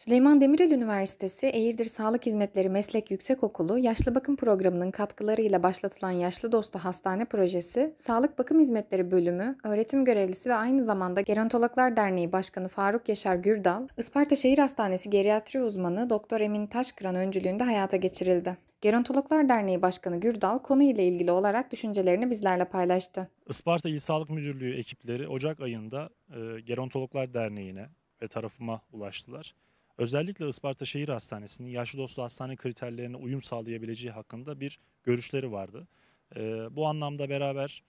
Süleyman Demirel Üniversitesi Eğirdir Sağlık Hizmetleri Meslek Yüksekokulu Yaşlı Bakım Programı'nın katkılarıyla başlatılan Yaşlı Dostu Hastane Projesi, Sağlık Bakım Hizmetleri Bölümü, öğretim görevlisi ve aynı zamanda Gerontologlar Derneği Başkanı Faruk Yaşar Gürdal, Isparta Şehir Hastanesi Geriatri Uzmanı Doktor Emin Taşkıran öncülüğünde hayata geçirildi. Gerontologlar Derneği Başkanı Gürdal konu ile ilgili olarak düşüncelerini bizlerle paylaştı. Isparta İl Sağlık Müdürlüğü ekipleri Ocak ayında e, Gerontologlar Derneği'ne ve tarafıma ulaştılar. Özellikle Isparta Şehir Hastanesi'nin yaşlı dostu hastane kriterlerine uyum sağlayabileceği hakkında bir görüşleri vardı. E, bu anlamda beraber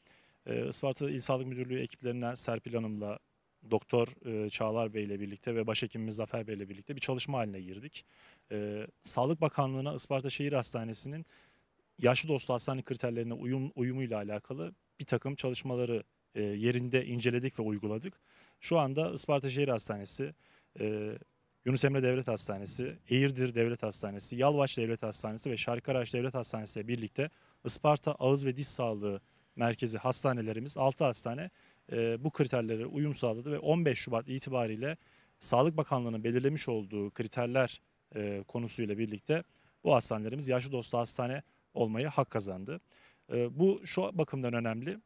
e, Isparta İl Sağlık Müdürlüğü ekiplerinden Serpil Hanım'la Doktor e, Çağlar Bey ile birlikte ve başhekimimiz Zafer Bey ile birlikte bir çalışma haline girdik. E, Sağlık Bakanlığı'na Isparta Şehir Hastanesi'nin yaşlı dostu hastane kriterlerine uyum, uyumu ile alakalı bir takım çalışmaları e, yerinde inceledik ve uyguladık. Şu anda Isparta Şehir Hastanesi e, Yunus Emre Devlet Hastanesi, Eğirdir Devlet Hastanesi, Yalvaç Devlet Hastanesi ve Şarkaraş Devlet Hastanesi ile birlikte Isparta Ağız ve Diş Sağlığı Merkezi hastanelerimiz 6 hastane e, bu kriterlere uyum sağladı ve 15 Şubat itibariyle Sağlık Bakanlığı'nın belirlemiş olduğu kriterler e, konusuyla birlikte bu hastanelerimiz yaşlı dostu hastane olmayı hak kazandı. E, bu şu bakımdan önemli.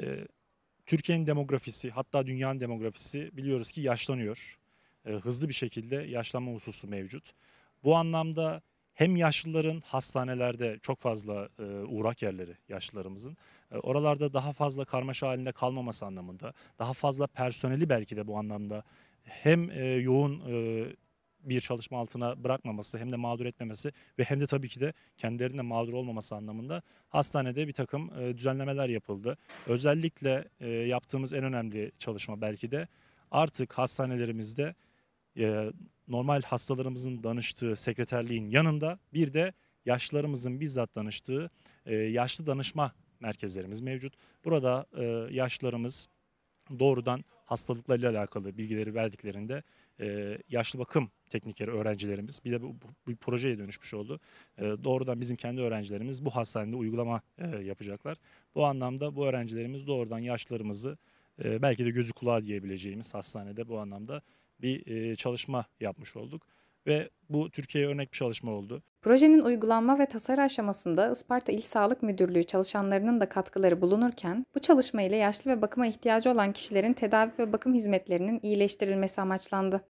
E, Türkiye'nin demografisi hatta dünyanın demografisi biliyoruz ki yaşlanıyor. E, hızlı bir şekilde yaşlanma hususu mevcut. Bu anlamda hem yaşlıların hastanelerde çok fazla e, uğrak yerleri yaşlılarımızın. E, oralarda daha fazla karmaşa halinde kalmaması anlamında, daha fazla personeli belki de bu anlamda hem e, yoğun bir çalışma altına bırakmaması hem de mağdur etmemesi ve hem de tabii ki de kendilerinin de mağdur olmaması anlamında hastanede bir takım düzenlemeler yapıldı. Özellikle yaptığımız en önemli çalışma belki de artık hastanelerimizde ee, normal hastalarımızın danıştığı sekreterliğin yanında bir de yaşlılarımızın bizzat danıştığı e, yaşlı danışma merkezlerimiz mevcut. Burada e, yaşlılarımız doğrudan hastalıklarıyla alakalı bilgileri verdiklerinde e, yaşlı bakım teknikleri öğrencilerimiz bir de bu, bir projeye dönüşmüş oldu. E, doğrudan bizim kendi öğrencilerimiz bu hastanede uygulama yapacaklar. Bu anlamda bu öğrencilerimiz doğrudan yaşlarımızı belki de gözü kulağı diyebileceğimiz hastanede bu anlamda bir e, çalışma yapmış olduk ve bu Türkiye'ye örnek bir çalışma oldu. Projenin uygulanma ve tasarı aşamasında Isparta İl Sağlık Müdürlüğü çalışanlarının da katkıları bulunurken, bu çalışma ile yaşlı ve bakıma ihtiyacı olan kişilerin tedavi ve bakım hizmetlerinin iyileştirilmesi amaçlandı.